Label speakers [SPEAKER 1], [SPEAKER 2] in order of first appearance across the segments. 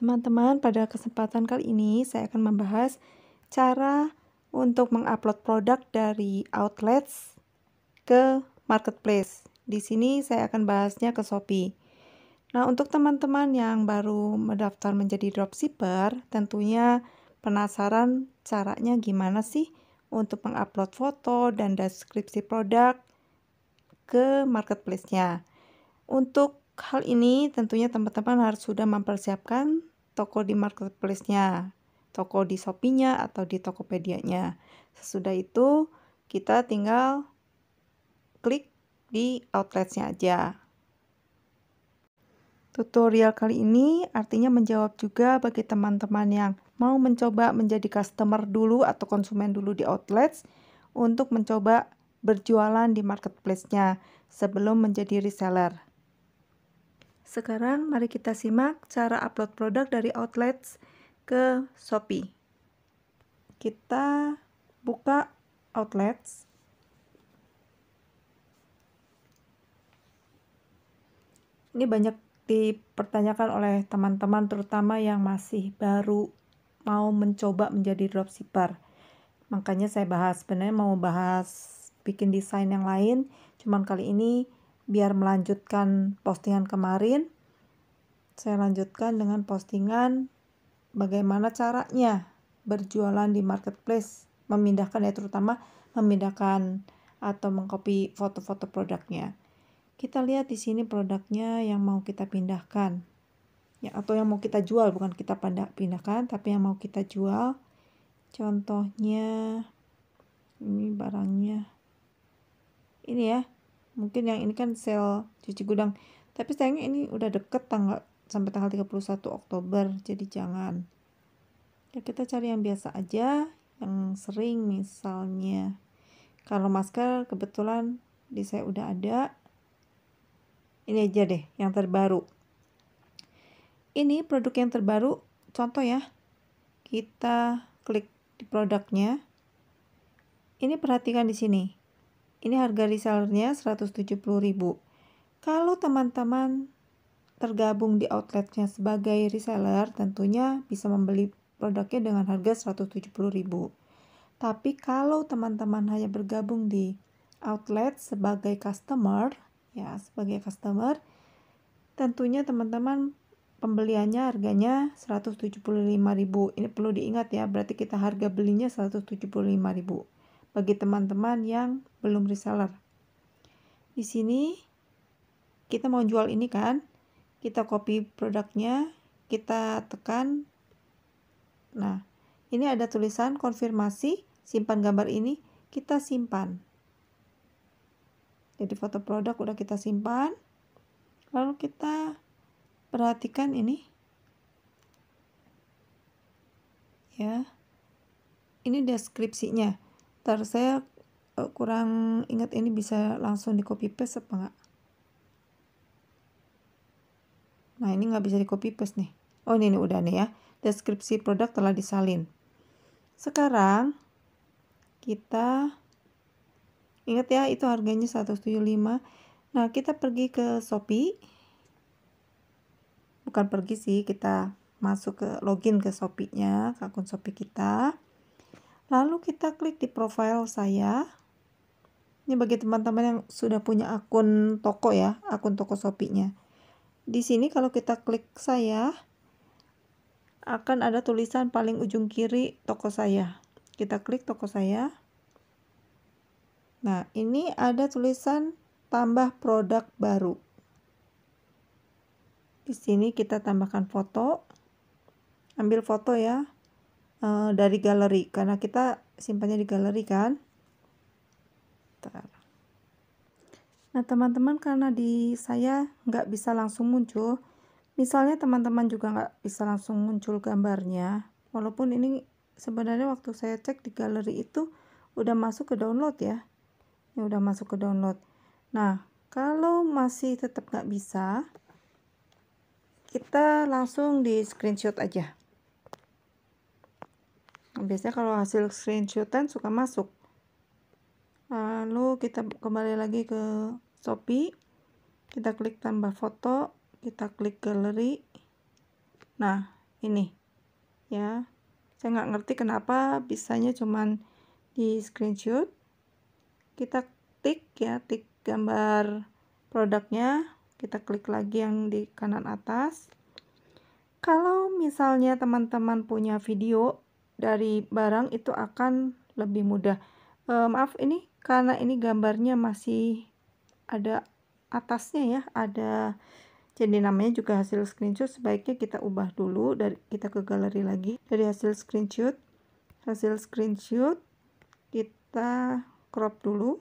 [SPEAKER 1] Teman-teman, pada kesempatan kali ini saya akan membahas cara untuk mengupload produk dari outlets ke marketplace. Di sini saya akan bahasnya ke Shopee. Nah, untuk teman-teman yang baru mendaftar menjadi dropshipper, tentunya penasaran caranya gimana sih untuk mengupload foto dan deskripsi produk ke marketplace-nya. Untuk hal ini tentunya teman-teman harus sudah mempersiapkan toko di marketplace-nya, toko di Shopee-nya atau di Tokopedia-nya. Sesudah itu kita tinggal klik di outlet-nya aja. Tutorial kali ini artinya menjawab juga bagi teman-teman yang mau mencoba menjadi customer dulu atau konsumen dulu di outlets untuk mencoba berjualan di marketplace-nya sebelum menjadi reseller. Sekarang mari kita simak cara upload produk dari outlets ke Shopee. Kita buka outlets. Ini banyak dipertanyakan oleh teman-teman terutama yang masih baru mau mencoba menjadi dropshipper. Makanya saya bahas sebenarnya mau bahas bikin desain yang lain, cuman kali ini biar melanjutkan postingan kemarin, saya lanjutkan dengan postingan bagaimana caranya berjualan di marketplace, memindahkan ya terutama memindahkan atau mengcopy foto-foto produknya. Kita lihat di sini produknya yang mau kita pindahkan. Ya, atau yang mau kita jual bukan kita pindahkan tapi yang mau kita jual. Contohnya ini barangnya. Ini ya, mungkin yang ini kan sel cuci gudang tapi sayangnya ini udah deket tanggal sampai tanggal 31 Oktober jadi jangan ya kita cari yang biasa aja yang sering misalnya kalau masker kebetulan di saya udah ada ini aja deh yang terbaru ini produk yang terbaru contoh ya kita klik di produknya ini perhatikan di sini ini harga resellernya 170.000. Kalau teman-teman tergabung di outletnya sebagai reseller tentunya bisa membeli produknya dengan harga 170.000. Tapi kalau teman-teman hanya bergabung di outlet sebagai customer, ya sebagai customer, tentunya teman-teman pembeliannya harganya 175.000. Ini perlu diingat ya, berarti kita harga belinya 175.000 bagi teman-teman yang belum reseller. Di sini kita mau jual ini kan, kita copy produknya, kita tekan. Nah, ini ada tulisan konfirmasi, simpan gambar ini, kita simpan. Jadi foto produk udah kita simpan. Lalu kita perhatikan ini. Ya. Ini deskripsinya. Ntar saya eh, kurang ingat ini bisa langsung di copy paste apa enggak? Nah ini nggak bisa di copy paste nih. Oh ini, ini udah nih ya. Deskripsi produk telah disalin. Sekarang kita ingat ya itu harganya 175. Nah kita pergi ke Shopee. Bukan pergi sih kita masuk ke login ke Shopee-nya, ke akun Shopee kita. Lalu kita klik di profile saya. Ini bagi teman-teman yang sudah punya akun toko ya, akun toko Shopee-nya. Di sini kalau kita klik saya, akan ada tulisan paling ujung kiri toko saya. Kita klik toko saya. Nah, ini ada tulisan tambah produk baru. Di sini kita tambahkan foto. Ambil foto ya. Eh, dari galeri karena kita simpannya di galeri kan nah teman-teman karena di saya nggak bisa langsung muncul misalnya teman-teman juga nggak bisa langsung muncul gambarnya walaupun ini sebenarnya waktu saya cek di galeri itu udah masuk ke download ya ini udah masuk ke download nah kalau masih tetap nggak bisa kita langsung di screenshot aja biasanya kalau hasil screenshotan suka masuk lalu kita kembali lagi ke Shopee kita klik tambah foto kita klik galeri nah ini ya saya nggak ngerti kenapa bisanya cuman di screenshot kita tik ya tik gambar produknya kita klik lagi yang di kanan atas kalau misalnya teman-teman punya video dari barang itu akan lebih mudah. E, maaf ini karena ini gambarnya masih ada atasnya ya, ada jadi namanya juga hasil screenshot sebaiknya kita ubah dulu dari kita ke galeri lagi. Dari hasil screenshot, hasil screenshot kita crop dulu.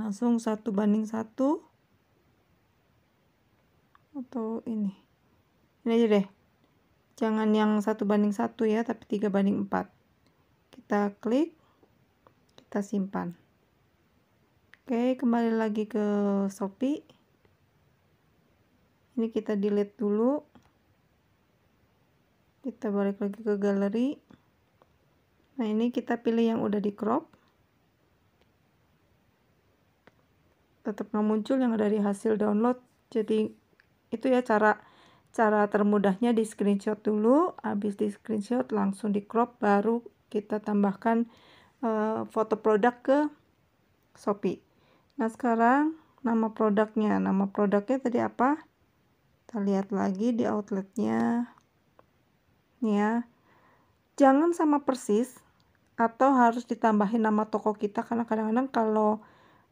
[SPEAKER 1] Langsung satu banding satu atau ini. Ini aja deh jangan yang satu banding satu ya tapi tiga banding empat kita klik kita simpan oke kembali lagi ke Shopee ini kita delete dulu kita balik lagi ke galeri nah ini kita pilih yang udah di crop tetap nggak muncul yang dari hasil download jadi itu ya cara cara termudahnya di screenshot dulu habis di screenshot langsung di crop baru kita tambahkan uh, foto produk ke Shopee nah sekarang nama produknya nama produknya tadi apa kita lihat lagi di outletnya nih ya jangan sama persis atau harus ditambahin nama toko kita karena kadang-kadang kalau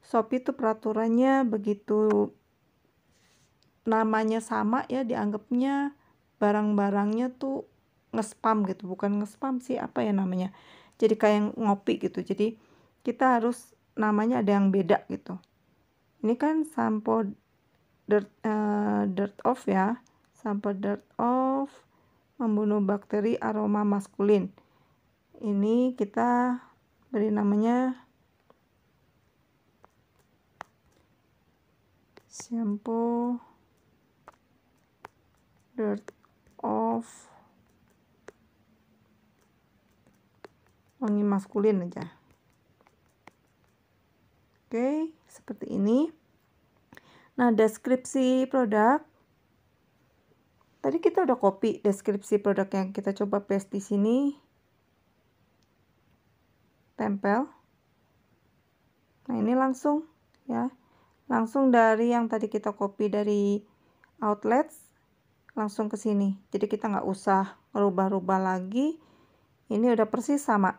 [SPEAKER 1] Shopee itu peraturannya begitu namanya sama ya dianggapnya barang-barangnya tuh ngespam gitu bukan ngespam sih apa ya namanya jadi kayak ngopi gitu jadi kita harus namanya ada yang beda gitu ini kan sampo dirt uh, dirt off ya sampo dirt off membunuh bakteri aroma maskulin ini kita beri namanya shampoo dirt of wangi maskulin aja oke seperti ini nah deskripsi produk tadi kita udah copy deskripsi produk yang kita coba paste di sini tempel nah ini langsung ya langsung dari yang tadi kita copy dari outlets langsung ke sini jadi kita nggak usah rubah-rubah lagi ini udah persis sama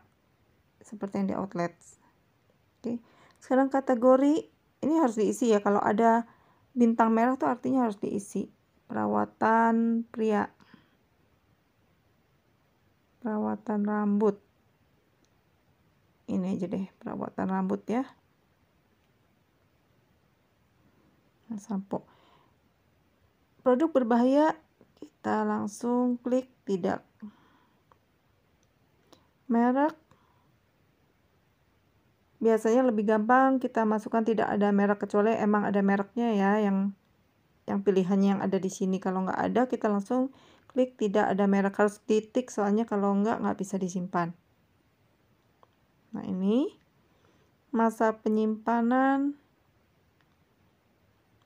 [SPEAKER 1] seperti yang di outlet oke sekarang kategori ini harus diisi ya kalau ada bintang merah tuh artinya harus diisi perawatan pria perawatan rambut ini aja deh perawatan rambut ya nah, sampo produk berbahaya kita langsung klik tidak merek biasanya lebih gampang kita masukkan tidak ada merek kecuali emang ada mereknya ya yang yang pilihannya yang ada di sini kalau nggak ada kita langsung klik tidak ada merek harus titik soalnya kalau nggak nggak bisa disimpan nah ini masa penyimpanan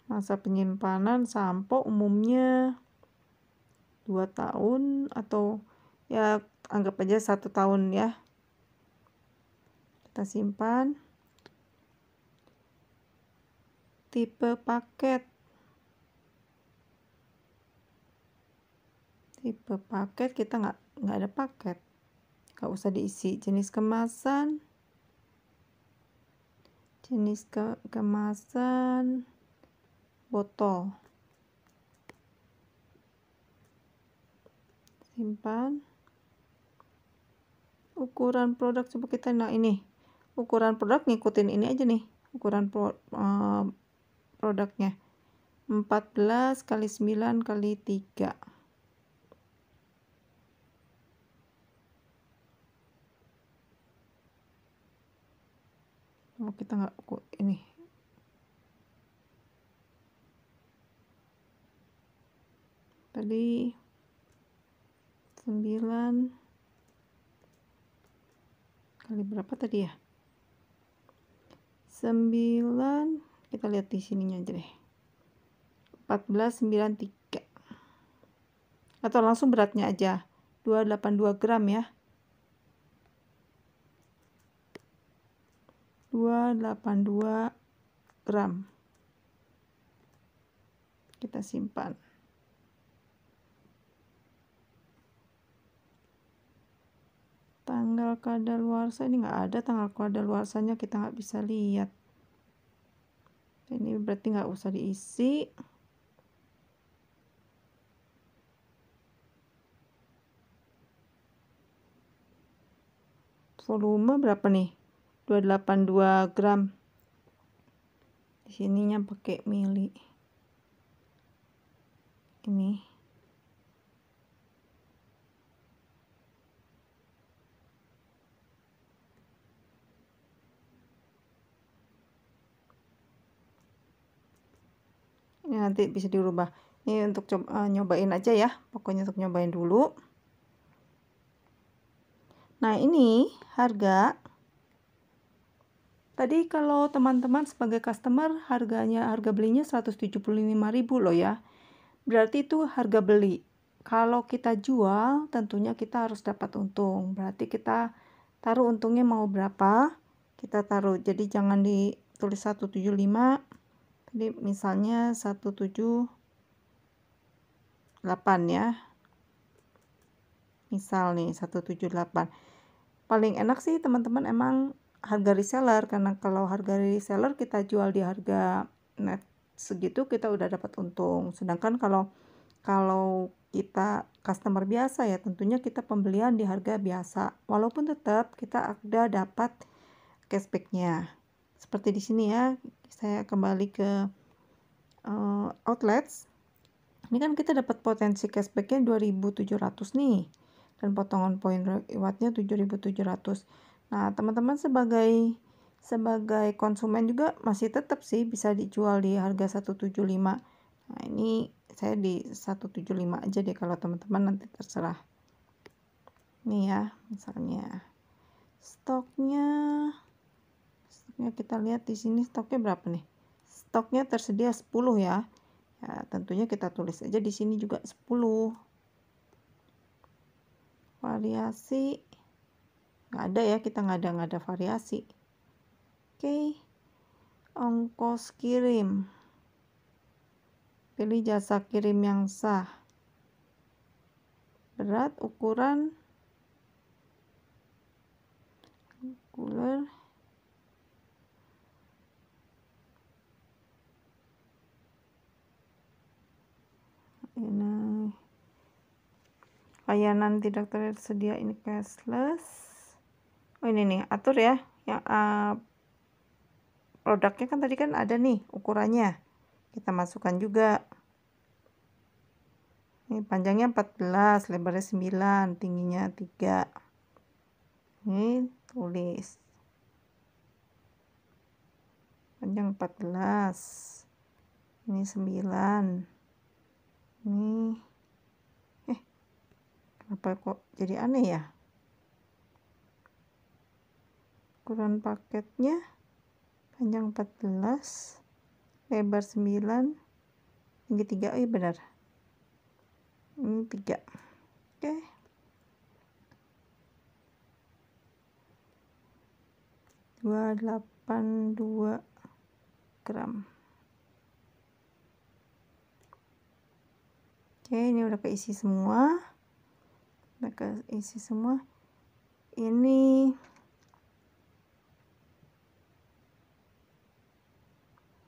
[SPEAKER 1] masa penyimpanan sampo umumnya dua tahun atau ya anggap aja satu tahun ya kita simpan tipe paket tipe paket kita nggak nggak ada paket nggak usah diisi jenis kemasan jenis ke kemasan botol simpan ukuran produk coba kita nah ini ukuran produk ngikutin ini aja nih ukuran pro, uh, produknya 14 kali 9 kali 3 coba kita nggak ini tadi 9 kali berapa tadi ya 9 kita lihat di sininya aja deh 1493 atau langsung beratnya aja 282 gram ya 282 gram kita simpan tanggal kadaluarsa ini nggak ada tanggal kadaluarsanya kita nggak bisa lihat ini berarti nggak usah diisi volume berapa nih 282 gram di sininya pakai mili ini ini nanti bisa dirubah ini untuk coba, uh, eh, nyobain aja ya pokoknya untuk nyobain dulu nah ini harga tadi kalau teman-teman sebagai customer harganya harga belinya 175.000 loh ya berarti itu harga beli kalau kita jual tentunya kita harus dapat untung berarti kita taruh untungnya mau berapa kita taruh jadi jangan ditulis 175 jadi misalnya 178 ya. Misal nih 178. Paling enak sih teman-teman emang harga reseller karena kalau harga reseller kita jual di harga net segitu kita udah dapat untung. Sedangkan kalau kalau kita customer biasa ya tentunya kita pembelian di harga biasa walaupun tetap kita ada dapat cashbacknya seperti di sini ya saya kembali ke uh, outlets ini kan kita dapat potensi cashbacknya 2700 nih dan potongan poin rewardnya 7700 nah teman-teman sebagai sebagai konsumen juga masih tetap sih bisa dijual di harga 175 nah ini saya di 175 aja deh kalau teman-teman nanti terserah nih ya misalnya stoknya Ya, kita lihat di sini stoknya berapa nih? Stoknya tersedia 10 ya. ya tentunya kita tulis aja di sini juga 10. Variasi nggak ada ya, kita nggak ada nggak ada variasi. Oke. Ongkos kirim. Pilih jasa kirim yang sah. Berat ukuran cooler ini layanan tidak tersedia ini cashless oh ini nih atur ya yang uh, eh, produknya kan tadi kan ada nih ukurannya kita masukkan juga ini panjangnya 14 lebarnya 9 tingginya 3 ini tulis panjang 14 ini 9 ini eh kenapa kok jadi aneh ya ukuran paketnya panjang 14 lebar 9 tinggi 3 oh iya benar ini 3 oke okay. dua gram Oke, ini udah keisi semua. Udah keisi semua. Ini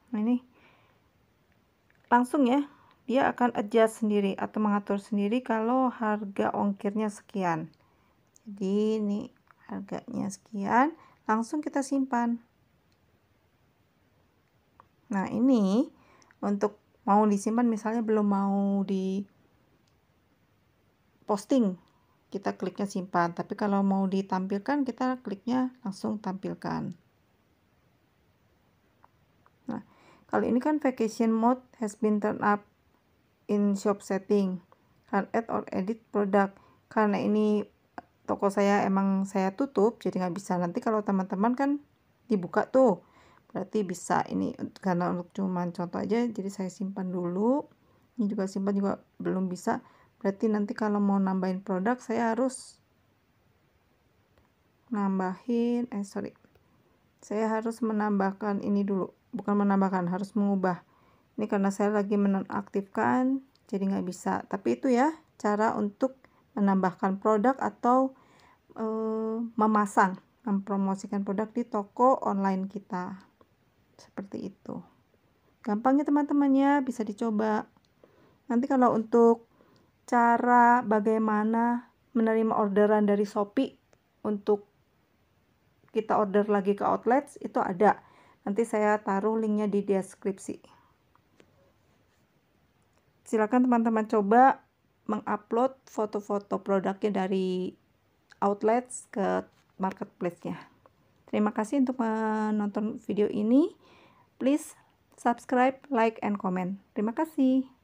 [SPEAKER 1] nah, ini langsung ya. Dia akan adjust sendiri atau mengatur sendiri kalau harga ongkirnya sekian. Jadi ini harganya sekian, langsung kita simpan. Nah, ini untuk mau disimpan misalnya belum mau di posting kita kliknya simpan tapi kalau mau ditampilkan kita kliknya langsung tampilkan nah kali ini kan vacation mode has been turned up in shop setting can add or edit product karena ini toko saya emang saya tutup jadi nggak bisa nanti kalau teman-teman kan dibuka tuh berarti bisa ini karena untuk cuman contoh aja jadi saya simpan dulu ini juga simpan juga belum bisa berarti nanti kalau mau nambahin produk saya harus nambahin eh sorry saya harus menambahkan ini dulu bukan menambahkan harus mengubah ini karena saya lagi menonaktifkan jadi nggak bisa tapi itu ya cara untuk menambahkan produk atau e, memasang mempromosikan produk di toko online kita seperti itu gampangnya teman temannya bisa dicoba nanti kalau untuk cara bagaimana menerima orderan dari Shopee untuk kita order lagi ke outlet itu ada. Nanti saya taruh linknya di deskripsi. Silakan teman-teman coba mengupload foto-foto produknya dari outlet ke marketplace-nya. Terima kasih untuk menonton video ini. Please subscribe, like, and comment. Terima kasih.